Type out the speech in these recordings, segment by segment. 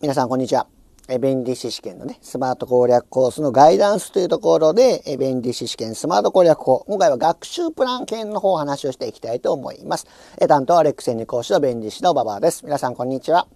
皆さんこんにちは。弁理士試験のね、スマート攻略コースのガイダンスというところで、弁理士試験スマート攻略法、今回は学習プラン研の方を話をしていきたいと思います。担当はレック専任講師の弁理士の馬場です。皆さんこんにちは。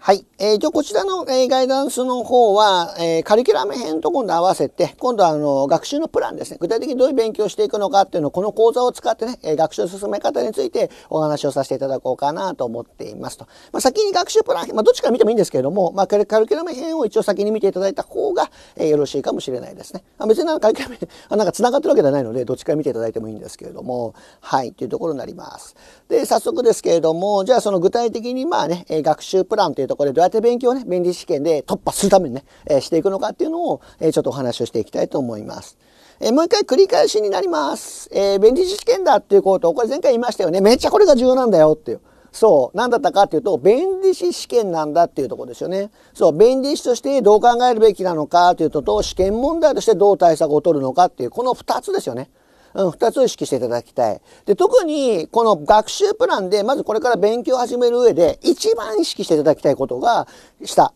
はい。えー、一応こちらの、えー、ガイダンスの方は、えー、カリキュラム編と今度合わせて、今度はあの学習のプランですね。具体的にどういう勉強をしていくのかっていうのを、この講座を使ってね、え学習の進め方についてお話をさせていただこうかなと思っていますと。まあ、先に学習プラン、まあ、どっちから見てもいいんですけれども、まあ、カリキュラム編を一応先に見ていただいた方が、えよろしいかもしれないですね。まあ、別になんかカリキュラム編、あ なんか繋がってるわけではないので、どっちから見ていただいてもいいんですけれども、はい、というところになります。で、早速ですけれども、じゃあその具体的にまあね、学習プランといううところでどうやって勉強をね、便利試験で突破するためにね、えしていくのかっていうのを、えちょっとお話をしていきたいと思います。えもう一回繰り返しになります。えー、便利試験だっていうことこれ前回言いましたよね。めっちゃこれが重要なんだよっていう。そう。何だったかっていうと、弁理士試験なんだっていうところですよね。そう。弁理士としてどう考えるべきなのかっていうとと、試験問題としてどう対策を取るのかっていう、この2つですよね。うん、二つを意識していただきたい。で、特に、この学習プランで、まずこれから勉強を始める上で、一番意識していただきたいことが、した。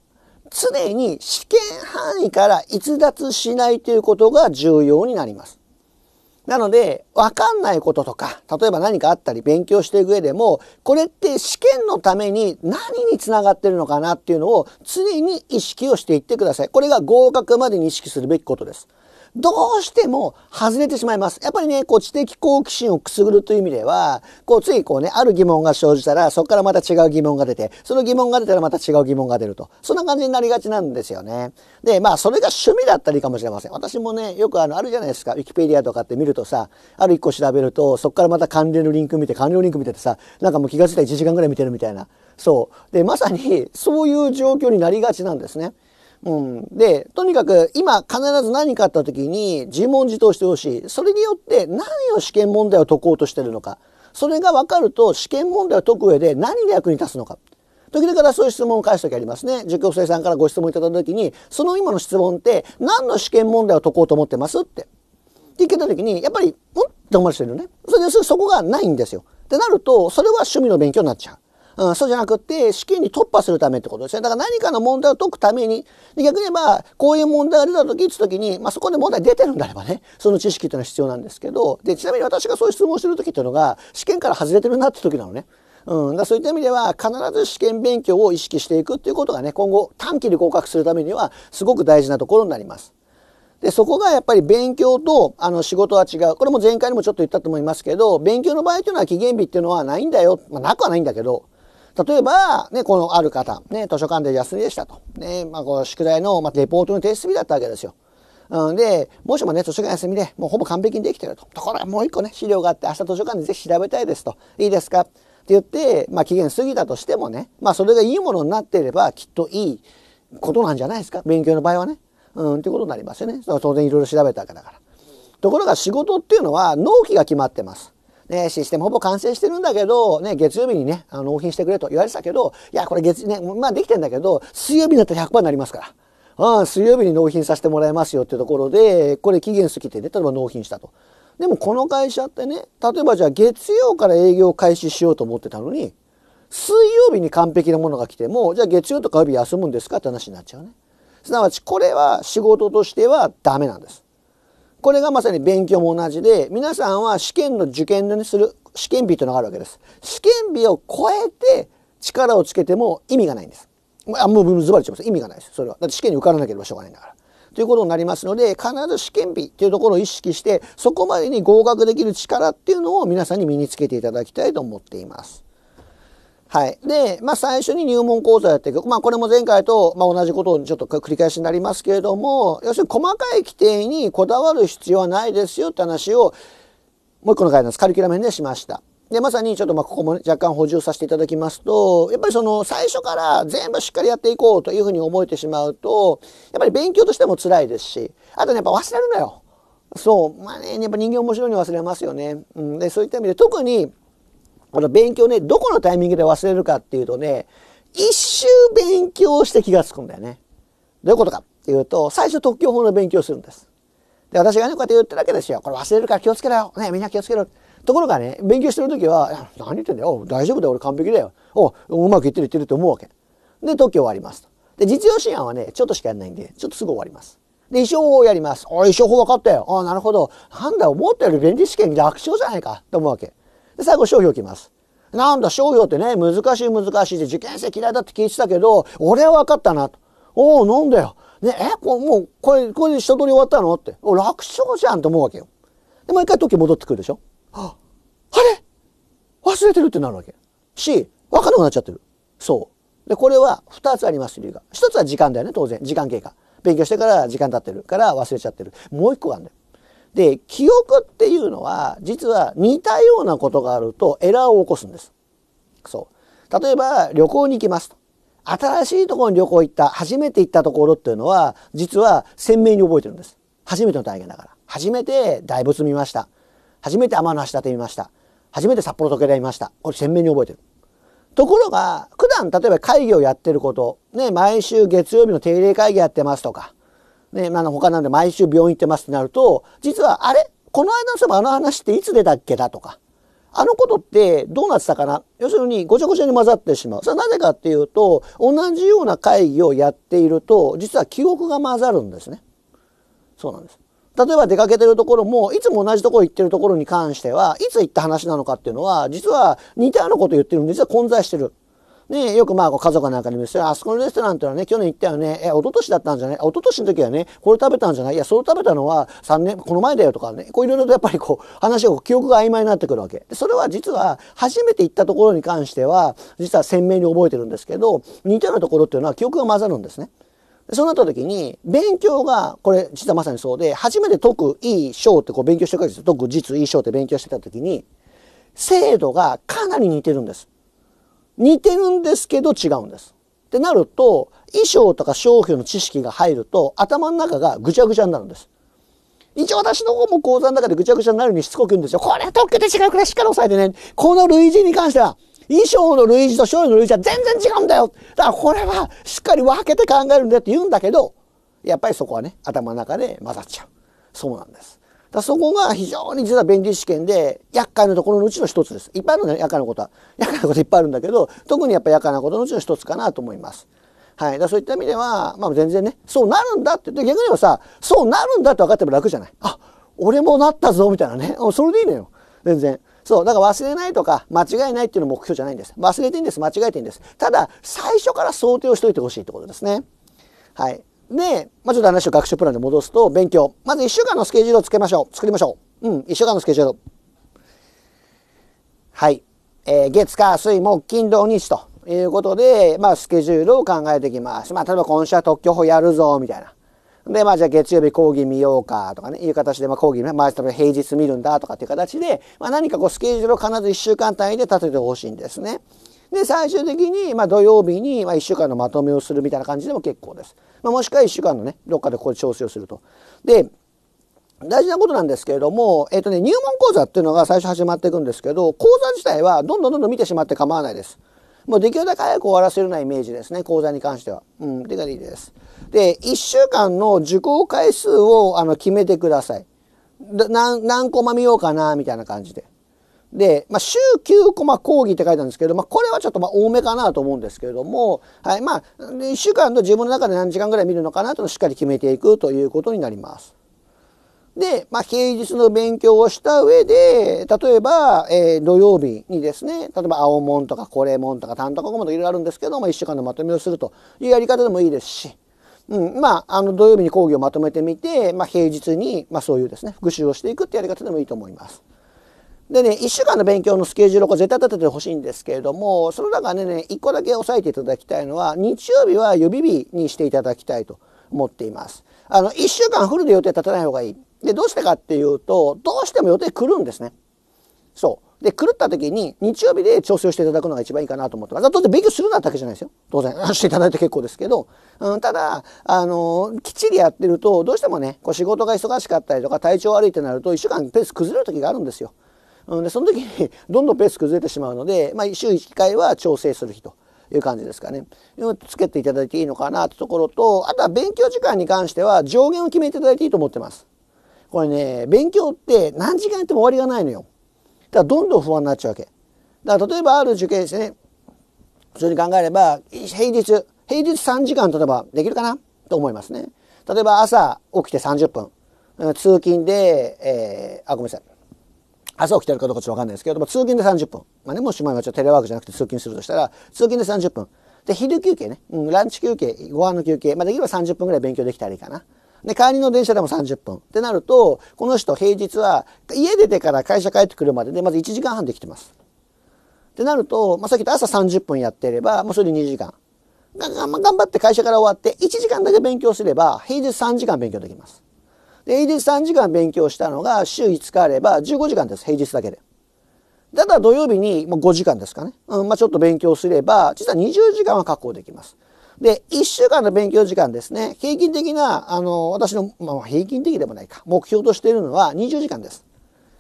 常に試験範囲から逸脱しないということが重要になります。なので、わかんないこととか、例えば何かあったり勉強していく上でも、これって試験のために何につながってるのかなっていうのを常に意識をしていってください。これが合格までに意識するべきことです。どうしても外れてしまいます。やっぱりね、こう知的好奇心をくすぐるという意味では、こうついこうね、ある疑問が生じたら、そこからまた違う疑問が出て、その疑問が出たらまた違う疑問が出ると。そんな感じになりがちなんですよね。で、まあそれが趣味だったりかもしれません。私もね、よくあの、あるじゃないですか。ウィキペディアとかって見るとさ、ある一個調べると、そこからまた関連のリンク見て、関連のリンク見ててさ、なんかもう気がついたら1時間ぐらい見てるみたいな。そう。で、まさにそういう状況になりがちなんですね。うん。で、とにかく今必ず何かあった時に自問自答してほしい。それによって何を試験問題を解こうとしてるのか。それが分かると試験問題を解く上で何が役に立つのか。時々そういう質問を返す時ありますね。受教生さんからご質問いただいた時に、その今の質問って何の試験問題を解こうと思ってますって。って聞いた時に、やっぱり、うんって思われてるよね。それでそこがないんですよ。ってなると、それは趣味の勉強になっちゃう。うん、そうじゃなくて、試験に突破するためってことですね。だから何かの問題を解くために、逆に言えば、こういう問題が出た時、て時に、まあ、そこで問題出てるんであればね、その知識ていうのは必要なんですけど、で、ちなみに私がそういう質問をしてる時っていうのが、試験から外れてるなって時なのね。うん、だそういった意味では必ず試験勉強を意識していくっていうことがね今後短期で合格するためにはすごく大事なところになります。でそこがやっぱり勉強とあの仕事は違うこれも前回にもちょっと言ったと思いますけど勉強の場合というのは期限日っていうのはないんだよ、まあ、なくはないんだけど例えば、ね、このある方、ね、図書館で休みでしたと。ね、まあ、こう、宿題の、まあ、レポートの提出日だったわけですよ。うん、で、もしもね、図書館休みで、もうほぼ完璧にできてると。ところがもう一個ね、資料があって、明日図書館でぜひ調べたいですと。いいですかって言って、まあ、期限過ぎたとしてもね、まあ、それがいいものになっていれば、きっといいことなんじゃないですか。勉強の場合はね。うん、ということになりますよね。当然いろいろ調べたわけだから。ところが仕事っていうのは納期が決まってます。ね、システムほぼ完成してるんだけど、ね、月曜日にね、あの納品してくれと言われてたけど、いや、これ月、ね、まあできてんだけど、水曜日になったら100%になりますから。うん、水曜日に納品させてもらいますよっていうところで、これ期限過ぎてね、例えば納品したと。でもこの会社ってね、例えばじゃあ月曜から営業開始しようと思ってたのに、水曜日に完璧なものが来ても、じゃあ月曜と火曜日休むんですかって話になっちゃうね。すなわちこれは仕事としてはダメなんです。これがまさに勉強も同じで、皆さんは試験の受験にする試験日というのがあるわけです。試験日を超えて力をつけても意味がないんです。あもうズバリ言っちゃいます。意味がないです。それは。だって試験に受からなければしょうがないんだから。ということになりますので、必ず試験日というところを意識して、そこまでに合格できる力っていうのを皆さんに身につけていただきたいと思っています。はい。で、まあ、最初に入門講座やっていく。まあ、これも前回と、まあ、同じことをちょっと繰り返しになりますけれども、要するに細かい規定にこだわる必要はないですよって話を、もう一個の回です。カリキュラム編でしました。で、まさにちょっとまあここも若干補充させていただきますと、やっぱりその最初から全部しっかりやっていこうというふうに思えてしまうと、やっぱり勉強としても辛いですし、あとね、やっぱ忘れるなよ。そう。まあね、やっぱ人間面白いに忘れますよね。うん、で、そういった意味で特にこの勉強ね、どこのタイミングで忘れるかっていうとね、一周勉強して気がつくんだよね。どういうことかっていうと、最初特許法の勉強するんです。で、私がね、こうやって言ってるけですよ。これ忘れるから気をつけろよ。ね、みんな気をつけろ。ところがね、勉強してる時は、何言ってんだよ。大丈夫だよ。俺完璧だよ。おうまくいってるいってると思うわけ。で、特許終わりますと。で、実用試案はね、ちょっとしかやらないんで、ちょっとすぐ終わります。で、衣装をやります。あ、衣装法分かったよ。あ、なるほど。なんだ、思ったより弁理試験楽勝じゃないか。と思うわけ。で最後商標きます。なんだ商標ってね難しい難しいで受験生嫌いだって聞いてたけど俺は分かったなと。おおなんだよ。ねえこもうこれこれで一通り終わったのってお楽勝じゃんと思うわけよ。でもう一回時戻ってくるでしょ。あれ忘れてるってなるわけ。し分かんなくなっちゃってる。そう。でこれは2つあります理由が。1つは時間だよね当然時間経過。勉強してから時間経ってるから忘れちゃってる。もう1個あるんだよ。で、記憶っていうのは、実は似たようなことがあるとエラーを起こすんです。そう。例えば、旅行に行きますと。新しいところに旅行行った、初めて行ったところっていうのは、実は鮮明に覚えてるんです。初めての体験だから。初めて大仏見ました。初めて天の橋立見ました。初めて札幌時計台見ました。これ鮮明に覚えてる。ところが、普段例えば会議をやってること、ね、毎週月曜日の定例会議やってますとか、ね、まあ、他なんで毎週病院行ってますってなると、実は、あれこの間のそもあの話っていつ出たっけだとか、あのことってどうなってたかな要するにごちゃごちゃに混ざってしまう。それはなぜかっていうと、同じような会議をやっていると、実は記憶が混ざるんですね。そうなんです。例えば出かけてるところも、いつも同じところ行ってるところに関しては、いつ行った話なのかっていうのは、実は似たようなこと言ってるんで、実は混在してる。ね、よくまあ、家族なんかに見せて、あそこのレストランってのはね、去年行ったよね。え、一昨年だったんじゃない一昨年の時はね、これ食べたんじゃないいや、それ食べたのは3年、この前だよとかね、こういろいろとやっぱりこう、話を記憶が曖昧になってくるわけ。それは実は、初めて行ったところに関しては、実は鮮明に覚えてるんですけど、似たようなところっていうのは記憶が混ざるんですね。そうなった時に、勉強が、これ実はまさにそうで、初めて解く、いい、章ってこう勉強してるわけですよ。解く、実、いい、章って勉強してた時に、精度がかなり似てるんです。似てるんですけど違うんです。ってなると、衣装とか商標の知識が入ると、頭の中がぐちゃぐちゃになるんです。一応私の方も講座の中でぐちゃぐちゃになるようにしつこく言うんですよ。これは特許で違うからしっかり押さえてね。この類似に関しては、衣装の類似と商品の類似は全然違うんだよ。だからこれはしっかり分けて考えるんだよって言うんだけど、やっぱりそこはね、頭の中で混ざっちゃう。そうなんです。だそこが非常に実は便利試験で厄介なところのうちの一つです。いっぱいあるのよ、厄介なことは。厄介なこといっぱいあるんだけど、特にやっぱ厄介なことのうちの一つかなと思います。はい。だそういった意味では、まあ全然ね、そうなるんだって言って、逆に言えばさ、そうなるんだって分かっても楽じゃない。あ、俺もなったぞ、みたいなね。それでいいのよ。全然。そう。だから忘れないとか、間違いないっていうの目標じゃないんです。忘れていいんです。間違えていいんです。ただ、最初から想定をしといてほしいってことですね。はい。で、まあ、ちょっと話を学習プランで戻すと、勉強。まず1週間のスケジュールをつけましょう。作りましょう。うん、1週間のスケジュール。はい。えー、月、火、水、木、金、土、日ということで、まあ、スケジュールを考えていきます。まあ、例えば今週は特許法やるぞ、みたいな。で、まあ、じゃあ月曜日講義見ようかとかね、いう形で、まあ、講義ね、まあ、例えば平日見るんだとかっていう形で、まあ、何かこう、スケジュールを必ず1週間単位で立ててほしいんですね。で、最終的に、まあ、土曜日に、まあ、1週間のまとめをするみたいな感じでも結構です。まあ、もしくは1週間のね、どっかでここで調整をすると。で、大事なことなんですけれども、えっ、ー、とね、入門講座っていうのが最初始まっていくんですけど、講座自体はどんどんどんどん見てしまって構わないです。もうできるだけ早く終わらせるようなイメージですね、講座に関しては。うん、てかいいです。で、1週間の受講回数をあの決めてください。何、何コマ見ようかな、みたいな感じで。で、まあ、週9コマ講義って書いたんですけど、まあ、これはちょっとまあ多めかなと思うんですけれども、はい、まあ、1週間の自分の中で何時間ぐらい見るのかなとしっかり決めていくということになります。で、まあ、平日の勉強をした上で、例えば、えー、土曜日にですね、例えば青門とかこれ門とか単独門とかいろいろあるんですけど、まあ、1週間のまとめをするというやり方でもいいですし、うん、まあ、あの土曜日に講義をまとめてみて、まあ、平日に、まあ、そういうですね、復習をしていくってやり方でもいいと思います。でね、1週間の勉強のスケジュールを絶対立ててほしいんですけれども、その中でね、1個だけ押さえていただきたいのは、日曜日は予備日にしていただきたいと思っています。あの、1週間フルで予定立てない方がいい。で、どうしてかっていうと、どうしても予定くるんですね。そう。で、狂った時に、日曜日で調整をしていただくのが一番いいかなと思ってます。当然、勉強するなだけじゃないですよ。当然、していただいて結構ですけど。うん、ただ、あの、きっちりやってると、どうしてもね、こう仕事が忙しかったりとか、体調悪いってなると、1週間ペース崩れる時があるんですよ。でその時に どんどんペース崩れてしまうので、まあ、週1回は調整する日という感じですかね。つけていただいていいのかなってところと、あとは勉強時間に関しては上限を決めていただいていいと思ってます。これね、勉強って何時間やっても終わりがないのよ。だからどんどん不安になっちゃうわけ。だから例えばある受験ですね。普通に考えれば、平日、平日3時間例ればできるかなと思いますね。例えば朝起きて30分。通勤で、えー、あ、ごめんなさい。朝起きてるかどうかちょっとわかんないですけども、通勤で30分。まあね、もし前はちょっとテレワークじゃなくて通勤するとしたら、通勤で30分。で、昼休憩ね、うん、ランチ休憩、ご飯の休憩、まあできれば30分ぐらい勉強できたらいいかな。で、帰りの電車でも30分。ってなると、この人平日は、家出てから会社帰ってくるまでで、まず1時間半できてます。ってなると、まあ、さっき言った朝30分やってれば、もうそれで2時間。頑張って会社から終わって、1時間だけ勉強すれば、平日3時間勉強できます。で平日3時間勉強したのが週5日あれば15時間です平日だけで。ただ土曜日に5時間ですかね、うんまあ、ちょっと勉強すれば実は20時間は確保できます。で1週間の勉強時間ですね平均的なあの私の、まあ、平均的でもないか目標としているのは20時間です。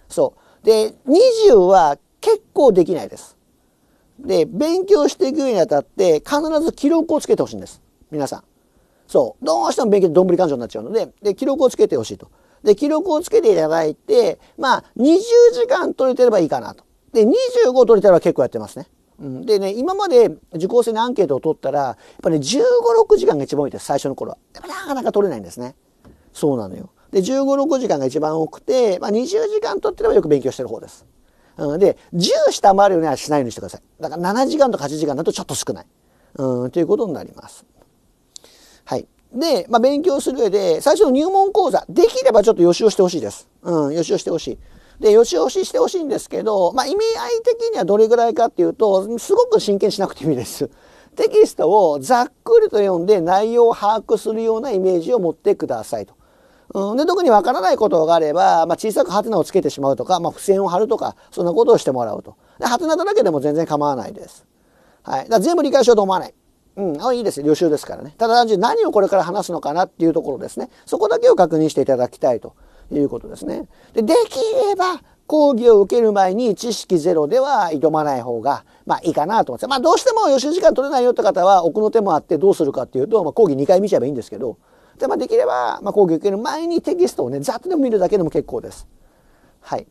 そうで20は結構できないです。で勉強していくにあたって必ず記録をつけてほしいんです皆さん。そう。どうしても勉強でどんぶり勘定になっちゃうので、で、記録をつけてほしいと。で、記録をつけていただいて、まあ、20時間取れてればいいかなと。で、25取れてれば結構やってますね。うん、でね、今まで受講生のアンケートを取ったら、やっぱね、15、6時間が一番多いです、最初の頃は。やっぱなかなか取れないんですね。そうなのよ。で、15、6時間が一番多くて、まあ、20時間取ってればよく勉強してる方です。うん、で、10下回るようにはしないようにしてください。だから7時間とか8時間だとちょっと少ない。うん、ということになります。で、まあ、勉強する上で、最初の入門講座、できればちょっと予習をしてほしいです。うん、予習をしてほしい。で、予習をしてほしいんですけど、まあ、意味合い的にはどれぐらいかっていうと、すごく真剣しなくていいです。テキストをざっくりと読んで内容を把握するようなイメージを持ってくださいと。うん、で特にわからないことがあれば、まあ、小さくハテナをつけてしまうとか、まあ、付箋を貼るとかそんなことをしてもらうと。でハテナだらけでも全然構わないです。はい、だ全部理解しようと思わない。うん、あいいです。予習ですからね。ただ単純に何をこれから話すのかなっていうところですね。そこだけを確認していただきたいということですね。でできれば、講義を受ける前に知識ゼロでは挑まない方が、まあいいかなと思ってまあどうしても予習時間取れないよって方は奥の手もあってどうするかっていうと、まあ、講義2回見ちゃえばいいんですけど、でまあ、できれば、まあ、講義受ける前にテキストをね、ざっとでも見るだけでも結構です。はい。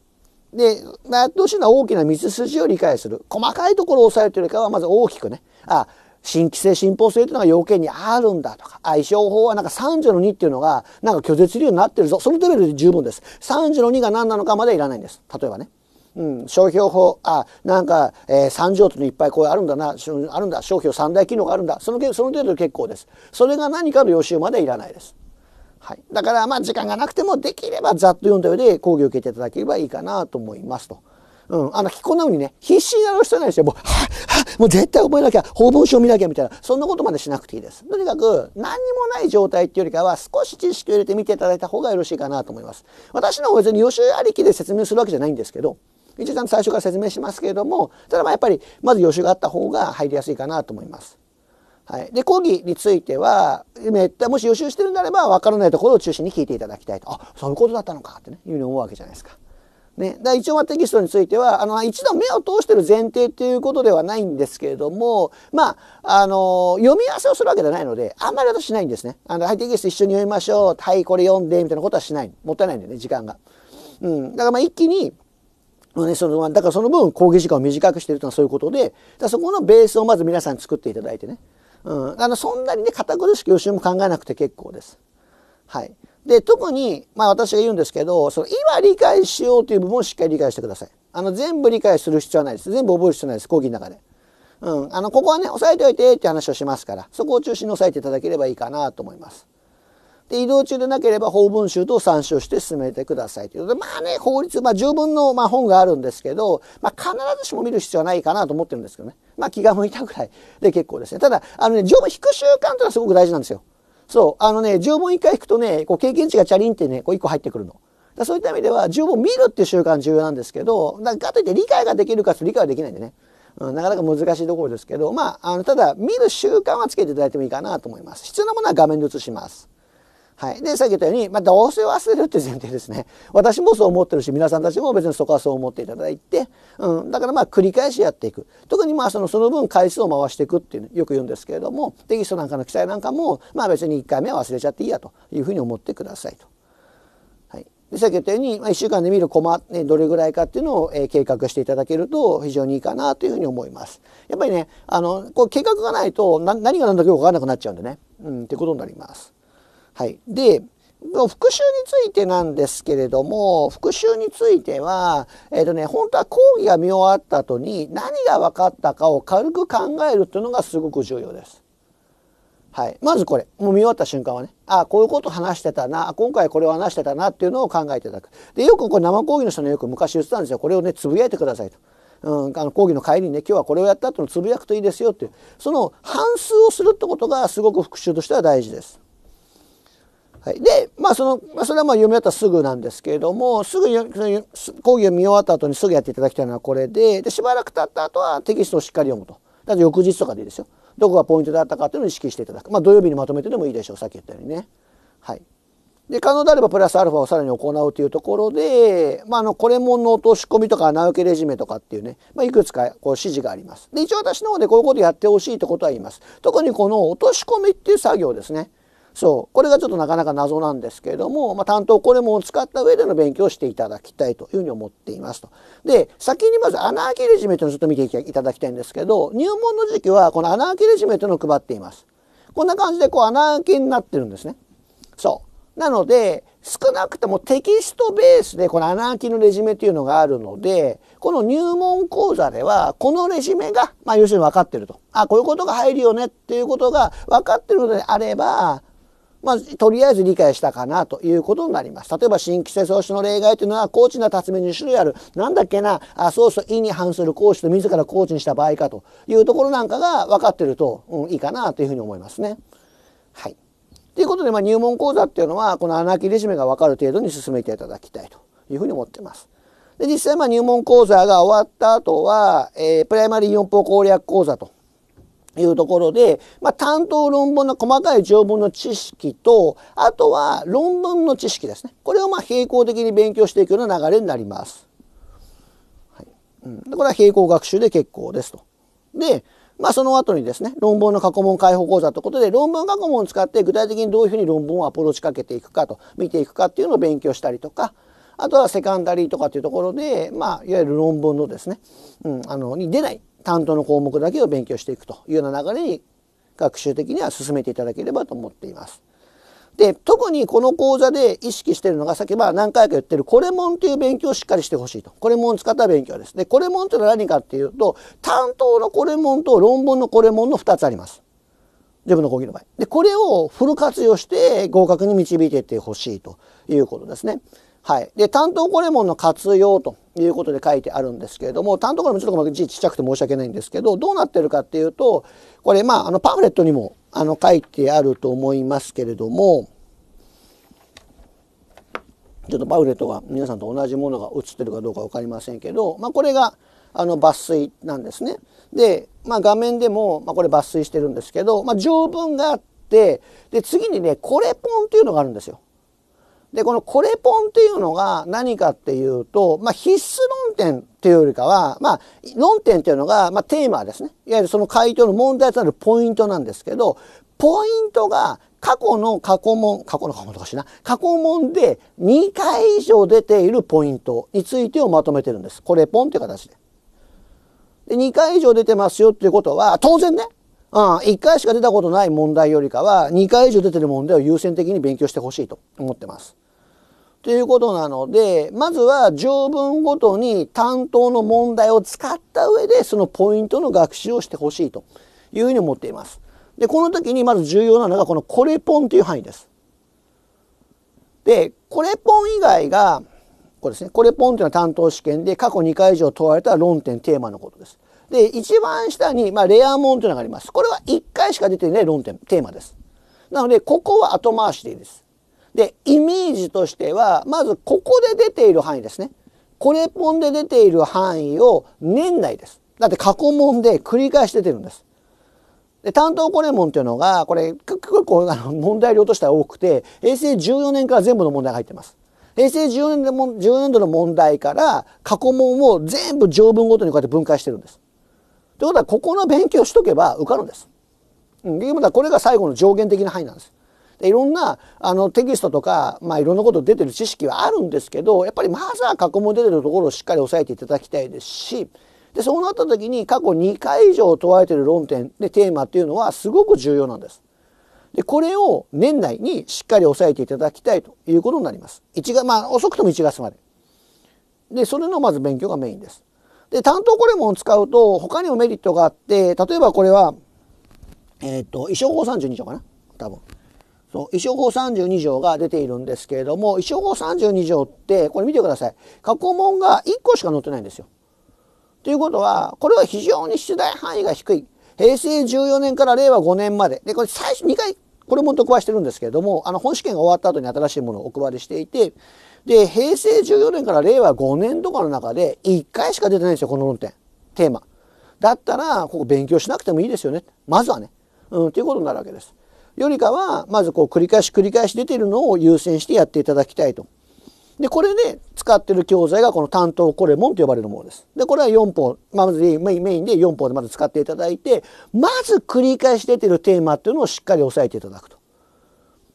で、まあ、やってほしいのは大きな道筋を理解する。細かいところを押さえるというよりかは、まず大きくね、あ、新規性、新法性というのが要件にあるんだとか、相性法はなんか30の2っていうのが、なんか拒絶理由になってるぞ。そのレベルで十分です。30の2が何なのかまでいらないんです。例えばね。うん、商標法、あ、なんか、えー、3条というのいっぱいこうあるんだな、あるんだ、商標三大機能があるんだ。その、その程度で結構です。それが何かの予習までいらないです。はい。だから、まあ、時間がなくても、できればざっと読んだ上で講義を受けていただければいいかなと思いますと。うん、あの、こんなふうにね、必死になる人ないですよ。もう、もう絶対覚えなきゃ、法文書見なきゃみたいな、そんなことまでしなくていいです。とにかく、何にもない状態っていうよりかは、少し知識を入れて見ていただいた方がよろしいかなと思います。私の方は別に予習ありきで説明するわけじゃないんですけど、一応最初から説明しますけれども、ただまあやっぱり、まず予習があった方が入りやすいかなと思います。はい、で講義についてはめったもし予習してるんあれば分からないところを中心に聞いていただきたいとあそういうことだったのかってねいうふうに思うわけじゃないですか。ね、だ一応はテキストについてはあの一度目を通してる前提っていうことではないんですけれどもまああの読み合わせをするわけじゃないのであんまり私しないんですね。あのはいテキスト一緒に読みましょうはいこれ読んでみたいなことはしないもったいないんでね時間が。うん、だからまあ一気にね、そのだからその分講義時間を短くしてるというのはそういうことでだそこのベースをまず皆さん作っていただいてね、うん、あのそんなにね堅苦しく予習も考えなくて結構です。はい、で特に、まあ、私が言うんですけどその今理解しようという部分をしっかり理解してください。あの全部理解する必要はないです。全部覚える必要ないです講義の中で。うん、あのここはね押さえておいてって話をしますからそこを中心に押さえていただければいいかなと思います。で移動中でなければ法文集と参照して進めてくださいということでまあね法律、まあ、十分の、まあ、本があるんですけど、まあ、必ずしも見る必要はないかなと思ってるんですけどね、まあ、気が向いたぐらいで結構ですねただあのね条文引く習慣というのはすごく大事なんですよ。そう、あのね、10問1回引くとね、こう経験値がチャリンってね、こう1個入ってくるの。だそういった意味では、10問見るっていう習慣重要なんですけど、だかといって理解ができるかと理解はできないんでね、うん、なかなか難しいところですけど、まあ、あのただ、見る習慣はつけていただいてもいいかなと思います。必要なものは画面で映します。はい。で、さっき言ったように、まあ、どうせ忘れるっていう前提ですね。私もそう思ってるし、皆さんたちも別にそこはそう思っていただいて、うん。だからまあ、繰り返しやっていく。特にまあ、その、その分回数を回していくっていう、よく言うんですけれども、テキストなんかの記載なんかも、まあ別に1回目は忘れちゃっていいやというふうに思ってくださいと。はい。で、さっき言ったように、まあ、1週間で見るコマ、ね、どれぐらいかっていうのを、えー、計画していただけると非常にいいかなというふうに思います。やっぱりね、あの、こう計画がないと、な何が何だかよくからなくなっちゃうんでね。うん、ってことになります。はい。で、復習についてなんですけれども、復習については、えっ、ー、とね、本当は講義が見終わった後に何が分かったかを軽く考えるというのがすごく重要です。はい。まずこれ。もう見終わった瞬間はね。あ、こういうこと話してたな。今回これを話してたなっていうのを考えていただく。で、よくこれ生講義の人によく昔言ってたんですよ。これをね、つぶやいてくださいと。うん、あの講義の帰りにね、今日はこれをやった後のつぶやくといいですよっていう。その反数をするってことがすごく復習としては大事です。はい、で、まあ、その、まあ、それはまあ読み終わったらすぐなんですけれども、すぐその講義を見終わった後にすぐやっていただきたいのはこれで、で、しばらく経った後はテキストをしっかり読むと。だって翌日とかでいいですよ。どこがポイントだったかていうのを意識していただく。まあ、土曜日にまとめてでもいいでしょう。さっき言ったようにね。はい。で、可能であればプラスアルファをさらに行うというところで、まあ、あの、これもの落とし込みとか穴受けレジュメとかっていうね、まあ、いくつかこう指示があります。で、一応私の方でこういうことやってほしいってことは言います。特にこの落とし込みっていう作業ですね。そうこれがちょっとなかなか謎なんですけれども、まあ、担当これも使った上での勉強をしていただきたいというふうに思っていますと。で先にまず穴開きレジメントのちょっと見ていただきたいんですけど入門の時期はこの穴開きレジメントの配っています。こんな感じでこう穴開きになってるんですね。そう。なので少なくともテキストベースでこの穴開きのレジュメというのがあるのでこの入門講座ではこのレジュメが、まあ、要するに分かってるとあこういうことが入るよねっていうことが分かってるのであればまあ、とりあえず理解したかなということになります。例えば、新規性創始の例外というのは、コーチな辰巳に種類ある、なんだっけな、あそうそう、意に反する高知と自らコーチにした場合かというところなんかが分かってると、うん、いいかなというふうに思いますね。はい。ということで、まあ、入門講座っていうのは、この穴あきレジメが分かる程度に進めていただきたいというふうに思ってます。で、実際、まあ、入門講座が終わった後は、えー、プライマリー四法攻略講座というところで、まあ、担当論文の細かい条文の知識と、あとは論文の知識ですね。これをまあ並行的に勉強していくような流れになります。はいうん、これは並行学習で結構ですと。で、まあ、その後にですね、論文の過去問解放講座ということで、論文過去問を使って具体的にどういうふうに論文をアプローチかけていくかと、見ていくかっていうのを勉強したりとか、あとはセカンダリーとかっていうところで、まあ、いわゆる論文のですね、うん、あの、に出ない担当の項目だけを勉強していくというような流れに学習的には進めていただければと思っています。で特にこの講座で意識してるのが先ば何回か言ってる「これもん」という勉強をしっかりしてほしいと「これもん」使った勉強です。で「これもん」というのは何かっていうと担当の「これもん」と論文の「これもん」の2つあります。自分の講義の場合。でこれをフル活用して合格に導いていってほしいということですね。はい、で担当これもんの活用ということで書いてあるんですけれども、単独かもちょっと字ちっちゃくて申し訳ないんですけど、どうなってるかっていうと、これ、まあ、あの、パンフレットにも、あの、書いてあると思いますけれども、ちょっとパンフレットが皆さんと同じものが写ってるかどうか分かりませんけど、まあ、これが、あの、抜粋なんですね。で、まあ、画面でも、まあ、これ抜粋してるんですけど、まあ、条文があって、で、次にね、これポンっていうのがあるんですよ。で、このコレポンっていうのが何かっていうと、まあ、必須論点っていうよりかは、まあ、論点っていうのが、まあ、テーマですね。いわゆるその回答の問題となるポイントなんですけど、ポイントが過去の過去問、過去の過去問とかしな、過去問で2回以上出ているポイントについてをまとめてるんです。コレポンっていう形で。で、2回以上出てますよっていうことは、当然ね、あ1回しか出たことない問題よりかは2回以上出てる問題を優先的に勉強してほしいと思ってます。ということなのでまずは条文ごとに担当の問題を使った上でそのポイントの学習をしてほしいというふうに思っています。でこの時にまず重要なのがこのコレポンという範囲です。でコレポン以外がこれですねコレポンというのは担当試験で過去2回以上問われた論点テーマのことです。で、一番下に、まあ、レアモンというのがあります。これは一回しか出ていない論点、テーマです。なので、ここは後回しでいいです。で、イメージとしては、まずここで出ている範囲ですね。これポンで出ている範囲を年内です。だって過去問で繰り返し出てるんです。で担当これモっていうのがこれ結構あの問題量としては多くて平成14年から全部の問題が入ってます。平成14年でも14年度の問題から過去問を全部条文ごとにこうやって分解してるんです。ということはここの勉強しとけば受かるんです。うん、ということはこれが最後の上限的な範囲なんです。でいろんなあのテキストとか、まあ、いろんなこと出てる知識はあるんですけどやっぱりまずは過去も出てるところをしっかり押さえていただきたいですしでそうなった時に過去2回以上問われてる論点でテーマっていうのはすごく重要なんです。でこれを年内にしっかり押さえていただきたいということになります。1月まあ遅くとも1月まで。でそれのまず勉強がメインです。で、担当コレモンを使うと他にもメリットがあって、例えばこれは、えっ、ー、と、衣装法32条かな多分。そう、衣装法32条が出ているんですけれども、衣装法32条って、これ見てください。過去問が1個しか載ってないんですよ。ということは、これは非常に出題範囲が低い。平成14年から令和5年まで。で、これ最初2回、これも特配してるんですけれども、あの、本試験が終わった後に新しいものをお配りしていて、で、平成14年から令和5年とかの中で1回しか出てないんですよ、この論点。テーマ。だったら、ここ勉強しなくてもいいですよね。まずはね。うん、ということになるわけです。よりかは、まずこう繰り返し繰り返し出てるのを優先してやっていただきたいと。で、これで、ね、使ってる教材がこの担当コレモンと呼ばれるものです。で、これは4本、ままずメインで4本でまず使っていただいて、まず繰り返し出てるテーマっていうのをしっかり押さえていただくと。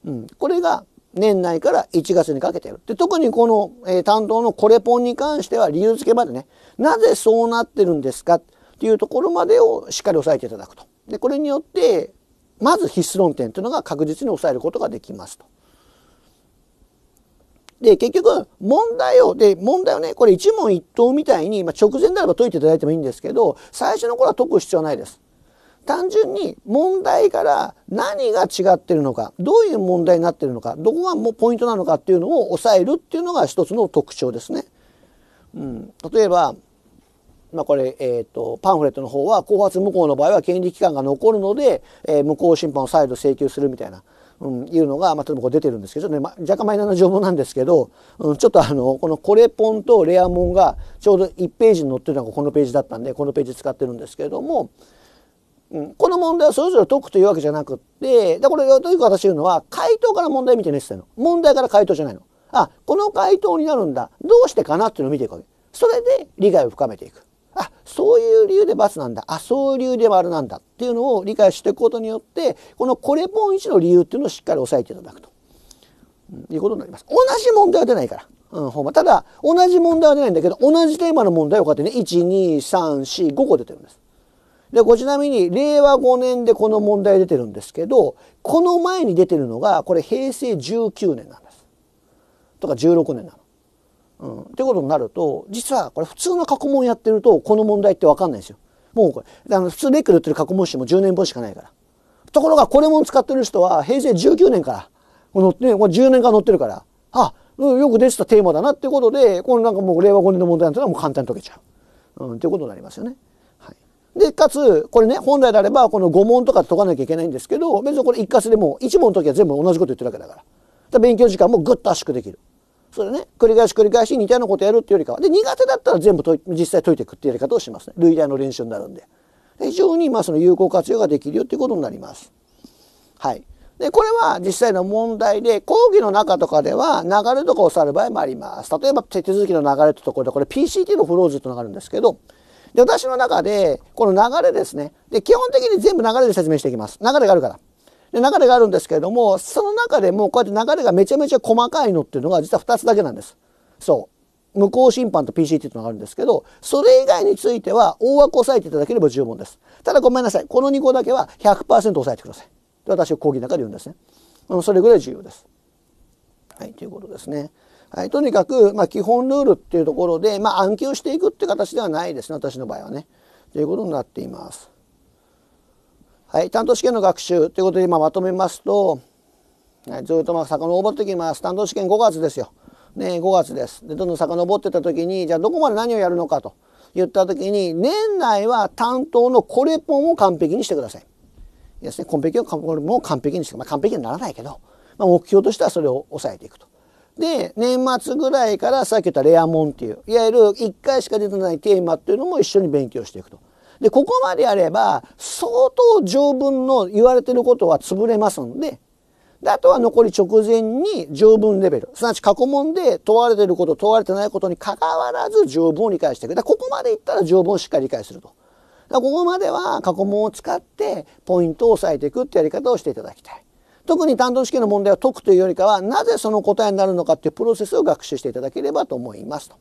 うん、これが年内から1月にかけてる。で、特にこの、えー、担当のコレポンに関しては理由付けまでね、なぜそうなってるんですかっていうところまでをしっかり押さえていただくと。で、これによって、まず必須論点というのが確実に抑えることができますと。で、結局、問題を、で、問題をね、これ一問一答みたいに、まあ、直前であれば解いていただいてもいいんですけど、最初の頃は解く必要はないです。単純に問題から何が違ってるのかどういう問題になってるのかどこがもうポイントなのかっていうのを抑えるっていうのが一つの特徴ですね。うん、例えば、まあ、これ、えーと、パンフレットの方は後発無効の場合は権利期間が残るので、えー、無効審判を再度請求するみたいな。うん、いうのが、まあ、例えばこう出てるんですけどね、ま、若干マイナーな情報なんですけど、うん、ちょっとあの、このコレポンとレアモンがちょうど1ページに載ってるのがこのページだったんで、このページ使ってるんですけれども、うん、この問題はそれぞれ解くというわけじゃなくってでこれよく私言うのは回答から問題見てねって言っての問題から回答じゃないの。あこの回答になるんだどうしてかなっていうのを見ていくわけそれで理解を深めていくあそういう理由で×なんだあそういう理由で丸なんだっていうのを理解していくことによってこのこれ本一の理由っていうのをしっかり押さえていただくと、うん、いうことになります同じ問題は出ないから、うん、ほんまただ同じ問題は出ないんだけど同じテーマの問題をこうやってね1234 5個出てるんですで、これちなみに令和5年でこの問題出てるんですけど、この前に出てるのが、これ平成19年なんです。とか16年なの。うん、ってことになると、実はこれ普通の過去問やってると、この問題ってわかんないんですよ。もうこれ、あの普通レックで売ってる過去問集も10年分しかないから。ところがこれも使ってる人は平成19年から、このね、これ10年間載ってるから、あ、よく出てたテーマだなってことで、このなんかもう令和5年の問題なんてのはもう簡単に解けちゃう。うん、っていうことになりますよね。で、かつ、これね、本来であれば、この5問とか解かなきゃいけないんですけど、別にこれ一括でもう、1問の時は全部同じこと言ってるわけだから。だ勉強時間もぐっと圧縮できる。それね、繰り返し繰り返し似たようなことやるっていうよりかは。で、苦手だったら全部と実際解いていくっていうやり方をしますね。類題の練習になるんで。で非常に、まあ、その有効活用ができるよっていうことになります。はい。で、これは実際の問題で、講義の中とかでは流れとかを去る場合もあります。例えば手続きの流れってところで、これ PCT のフローズってのがあるんですけど、で、私の中で、この流れですね。で、基本的に全部流れで説明していきます。流れがあるから。で、流れがあるんですけれども、その中でもこうやって流れがめちゃめちゃ細かいのっていうのが実は2つだけなんです。そう。無効審判と PCT っていうのがあるんですけど、それ以外については大枠押さえていただければ十分です。ただごめんなさい。この2個だけは100%押さえてください。で私は講義の中で言うんですね。それぐらい重要です。はい、ということですね。はい、とにかく、まあ、基本ルールっていうところで、まあ、暗記をしていくって形ではないですね私の場合はね。ということになっています。はい、担当試験の学習ということで今まとめますと、はい、ずっとまあ遡っていきます。担当試験5月ですよ。ね、5月です。でどんどん遡ってた時にじゃあどこまで何をやるのかと言った時に年内は担当のコレポンを完璧にしてください。いいですね、コンペキを完璧にして、まあ、完璧にならないけど、まあ、目標としてはそれを抑えていくと。で、年末ぐらいからさっき言ったレアモンっていう、いわゆる1回しか出てないテーマっていうのも一緒に勉強していくと。で、ここまでやれば、相当条文の言われてることは潰れますんで、であとは残り直前に条文レベル、すなわち過去問で問われてること、問われてないことにかかわらず条文を理解していく。だここまでいったら条文をしっかり理解すると。だここまでは過去問を使ってポイントを押さえていくってやり方をしていただきたい。特に担当試験の問題を解くというよりかはなぜその答えになるのかっていうプロセスを学習していただければと思いますと。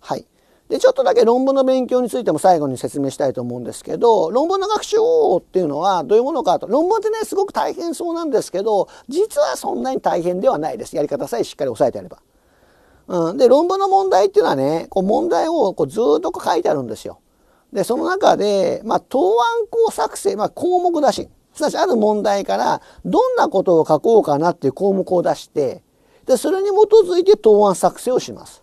はい、でちょっとだけ論文の勉強についても最後に説明したいと思うんですけど論文の学習方法っていうのはどういうものかと論文ってねすごく大変そうなんですけど実はそんなに大変ではないですやり方さえしっかり押さえてあれば。うん、で論文の問題っていうのはねこう問題をこうずっと書いてあるんですよ。でその中で、まあ、答案項作成、まあ、項目だしすなわちある問題から、どんなことを書こうかなっていう項目を出して、で、それに基づいて答案作成をします。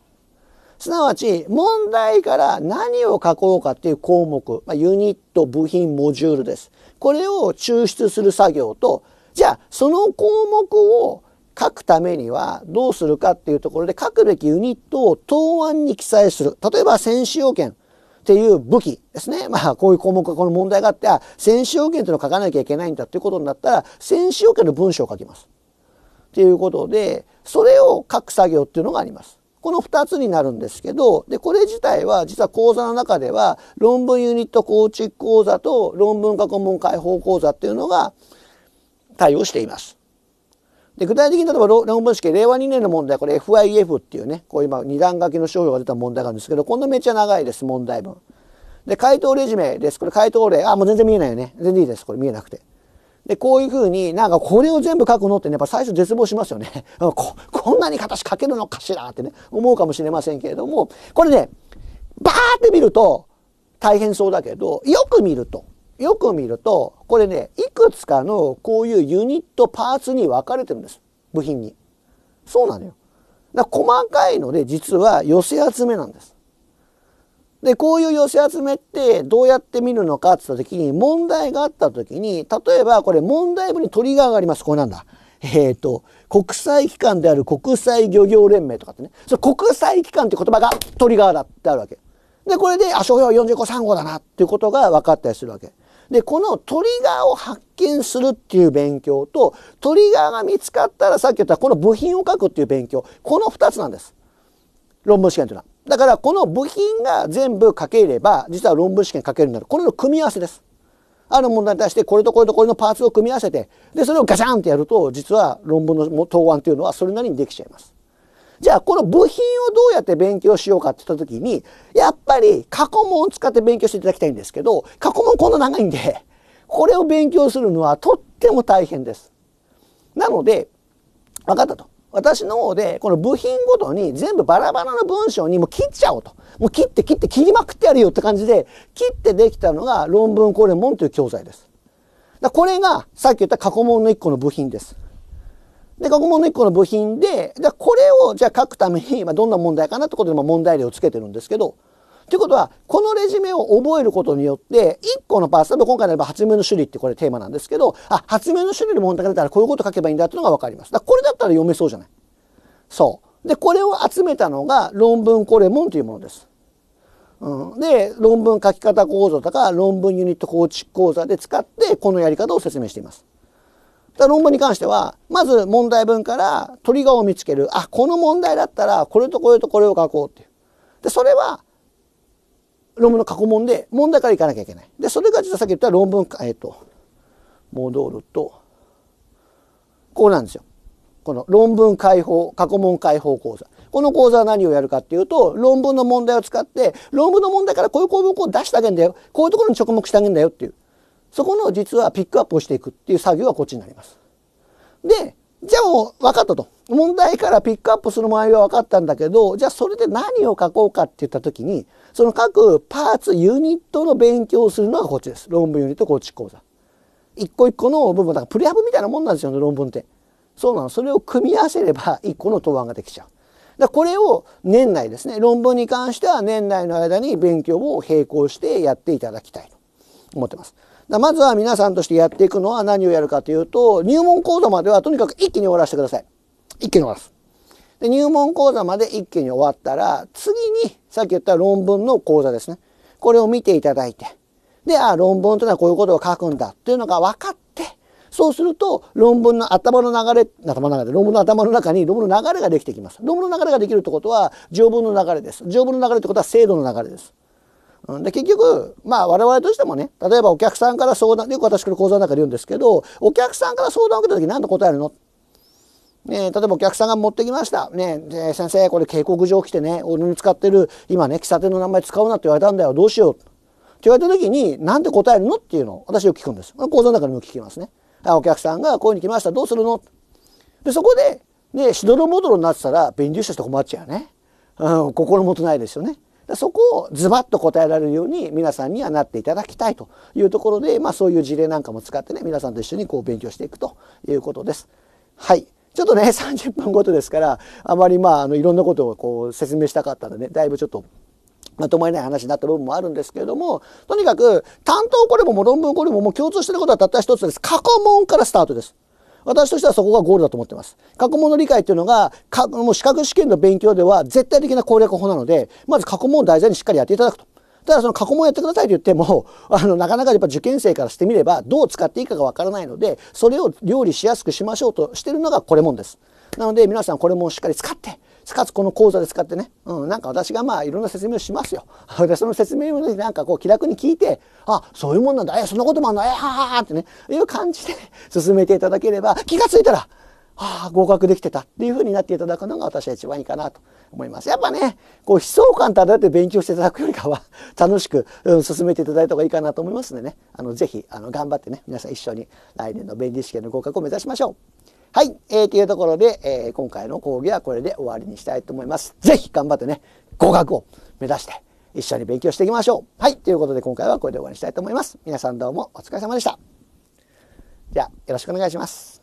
すなわち、問題から何を書こうかっていう項目、まあ、ユニット、部品、モジュールです。これを抽出する作業と、じゃあ、その項目を書くためにはどうするかっていうところで書くべきユニットを答案に記載する。例えば、選手要件。っていう武器ですね。まあ、こういう項目が、この問題があって、あ、選手要件というのを書かなきゃいけないんだっていうことになったら、選手要件の文章を書きます。ということで、それを書く作業っていうのがあります。この2つになるんですけど、で、これ自体は実は講座の中では、論文ユニット構築講座と論文化顧問解放講座っていうのが対応しています。で具体的に例えば論文試験令和2年の問題これ FIF っていうねこう今二段書きの商標が出た問題があるんですけどこんなめっちゃ長いです問題文。で回答レジュメですこれ回答例あもう全然見えないよね全然いいですこれ見えなくて。でこういうふうになんかこれを全部書くのってねやっぱ最初絶望しますよね ここんなに形書けるのかしらってね思うかもしれませんけれどもこれねバーって見ると大変そうだけどよく見るとよく見るとこれねいくつかのこういうユニットパーツに分かれてるんです部品にそうなのよだ細かいので実は寄せ集めなんですでこういう寄せ集めってどうやって見るのかって言った時に問題があった時に例えばこれ問題部にトリガーがありますこれなんだえっ、ー、と国際機関である国際漁業連盟とかってねそれ国際機関って言葉がトリガーだってあるわけでこれであ商標45.3号だなっていうことが分かったりするわけで、このトリガーを発見するっていう勉強と、トリガーが見つかったらさっき言ったこの部品を書くっていう勉強、この2つなんです。論文試験というのは。だからこの部品が全部書ければ、実は論文試験書けるようになる。これの組み合わせです。ある問題に対してこれとこれとこれのパーツを組み合わせて、で、それをガチャンってやると、実は論文の答案というのはそれなりにできちゃいます。じゃあこの部品をどうやって勉強しようかって言った時にやっぱり過去問を使って勉強していただきたいんですけど過去問こんな長いんでこれを勉強するのはとっても大変です。なので分かったと。私の方でこの部品ごとに全部バラバラの文章にもう切っちゃおうと。もう切って切って切りまくってやるよって感じで切ってできたのが論文これもんという教材です。だこれがさっき言った過去問の1個の部品です。で、国語の1個の部品で、でこれをじゃあ書くために、まあ、どんな問題かなってことで、ま問題例をつけてるんですけど、ということは、このレジュメを覚えることによって、1個のパーツ、例えば今回であれば発明の種類ってこれテーマなんですけど、あ、発明の種類の問題が出たらこういうこと書けばいいんだっていうのが分かります。だこれだったら読めそうじゃない。そう。で、これを集めたのが論文コレモンというものです。うん、で、論文書き方講座とか論文ユニット構築講座で使って、このやり方を説明しています。だ論文に関しては、まず問題文からトリガーを見つける。あ、この問題だったら、これとこれとこれを書こうっていう。で、それは、論文の過去問で、問題からいかなきゃいけない。で、それが実はさっき言った論文、えっ、ー、と、戻ると、こうなんですよ。この論文解放、過去問解放講座。この講座は何をやるかっていうと、論文の問題を使って、論文の問題からこういう項目を出してあげるんだよ。こういうところに直目してあげるんだよっていう。そこの実はピックアップをしていくっていう作業はこっちになります。で、じゃあもう分かったと。問題からピックアップする場合は分かったんだけど、じゃあそれで何を書こうかって言った時に、その各パーツ、ユニットの勉強をするのがこっちです。論文ユニット構築講座。一個一個の部分、だからプレハブみたいなもんなんですよね、論文って。そうなの。それを組み合わせれば一個の答案ができちゃう。だこれを年内ですね、論文に関しては年内の間に勉強を並行してやっていただきたいと思ってます。だまずは皆さんとしてやっていくのは何をやるかというと、入門講座まではとにかく一気に終わらせてください。一気に終わらす。で、入門講座まで一気に終わったら、次に、さっき言った論文の講座ですね。これを見ていただいて、で、あ、論文というのはこういうことを書くんだっていうのが分かって、そうすると、論文の頭の流れ、頭の中で、論文の頭の中に論文の流れができてきます。論文の流れができるってことは、条文の流れです。条文の流れってことは制度の流れです。で、結局、まあ我々としてもね、例えばお客さんから相談、よく私これ講座の中で言うんですけど、お客さんから相談を受けた時何と答えるのね、例えばお客さんが持ってきました。ね、で先生、これ警告状来てね、俺に使ってる、今ね、喫茶店の名前使うなって言われたんだよ、どうしよう。って言われた時に、何て答えるのっていうのを私よく聞くんです。講座の中にも聞きますね。あお客さんがこういうに来ました、どうするので、そこで、ね、しどろもどろになってたら、便利して困っちゃうよね。うん、心もとないですよね。そこをズバッと答えられるように皆さんにはなっていただきたいというところで、まあ、そういう事例なんかも使ってね皆さんと一緒にこう勉強していくということです。はいちょっとね、30 分ごとですから、あまりまあ、あの、いろんなことをこう説明したかったので、ね、だいぶちょっとまとまりない話になった部分もあるんですけれども、とにかく、担当これもも論文これももう共通してることはたった一つです。過去問からスタートです。私としてはそこがゴールだと思ってます。過去問の理解っていうのが、かもう資格試験の勉強では絶対的な攻略法なので、まず過去問を題材にしっかりやっていただくと。ただその過去問やってくださいと言っても、あの、なかなかやっぱ受験生からしてみれば、どう使っていいかがわからないので、それを料理しやすくしましょうとしてるのがこれもんです。なので皆さんこれもしっかり使って、かつこの講座で使ってね、うん、なんか私がまあいろんな説明をしますよ。で、その説明をね、なんかこう気楽に聞いて、あ、そういうもんなんだ、え、そんなこともあんの、え、ははってね、いう感じで 進めていただければ、気がついたら、ああ、合格できてたっていうふうになっていただくのが私は一番いいかなと思います。やっぱね、こう、悲壮感漂って勉強していただくよりかは、楽しく、うん、進めていただいた方がいいかなと思いますんでね、あの、ぜひ、あの、頑張ってね、皆さん一緒に来年の弁理試験の合格を目指しましょう。はい、えー、というところで、えー、今回の講義はこれで終わりにしたいと思います。ぜひ頑張ってね、合格を目指して一緒に勉強していきましょう。はい、ということで今回はこれで終わりにしたいと思います。皆さんどうもお疲れ様でした。じゃあ、よろしくお願いします。